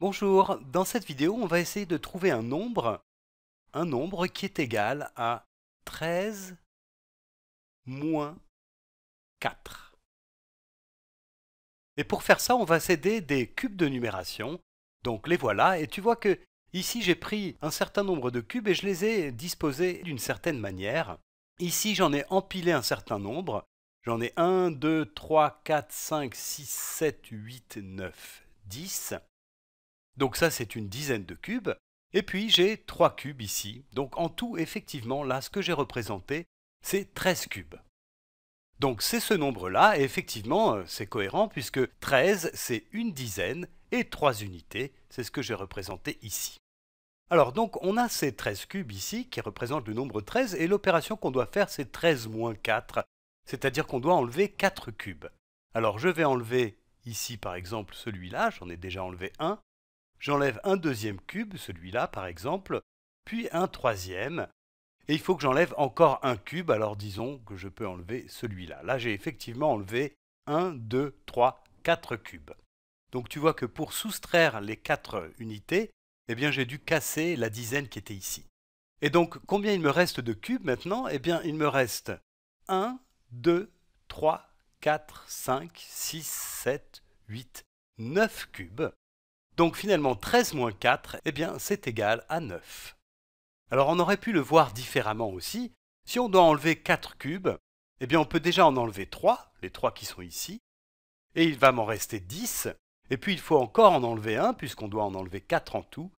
Bonjour, dans cette vidéo on va essayer de trouver un nombre, un nombre qui est égal à 13 moins 4. Et pour faire ça on va s'aider des cubes de numération, donc les voilà, et tu vois que ici j'ai pris un certain nombre de cubes et je les ai disposés d'une certaine manière. Ici j'en ai empilé un certain nombre, j'en ai 1, 2, 3, 4, 5, 6, 7, 8, 9, 10. Donc ça, c'est une dizaine de cubes. Et puis, j'ai 3 cubes ici. Donc en tout, effectivement, là, ce que j'ai représenté, c'est 13 cubes. Donc c'est ce nombre-là, et effectivement, euh, c'est cohérent, puisque 13, c'est une dizaine, et 3 unités, c'est ce que j'ai représenté ici. Alors donc, on a ces 13 cubes ici, qui représentent le nombre 13, et l'opération qu'on doit faire, c'est 13 moins 4, c'est-à-dire qu'on doit enlever 4 cubes. Alors je vais enlever ici, par exemple, celui-là, j'en ai déjà enlevé un, J'enlève un deuxième cube, celui-là par exemple, puis un troisième, et il faut que j'enlève encore un cube, alors disons que je peux enlever celui-là. Là, j'ai effectivement enlevé 1, 2, 3, 4 cubes. Donc tu vois que pour soustraire les 4 unités, eh j'ai dû casser la dizaine qui était ici. Et donc combien il me reste de cubes maintenant Eh bien il me reste 1, 2, 3, 4, 5, 6, 7, 8, 9 cubes. Donc finalement 13 moins 4, eh bien c'est égal à 9. Alors on aurait pu le voir différemment aussi. Si on doit enlever 4 cubes, eh bien on peut déjà en enlever 3, les 3 qui sont ici, et il va m'en rester 10, et puis il faut encore en enlever 1, puisqu'on doit en enlever 4 en tout.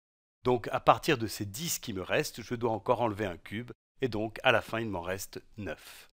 Donc à partir de ces 10 qui me restent, je dois encore enlever un cube, et donc à la fin il m'en reste 9.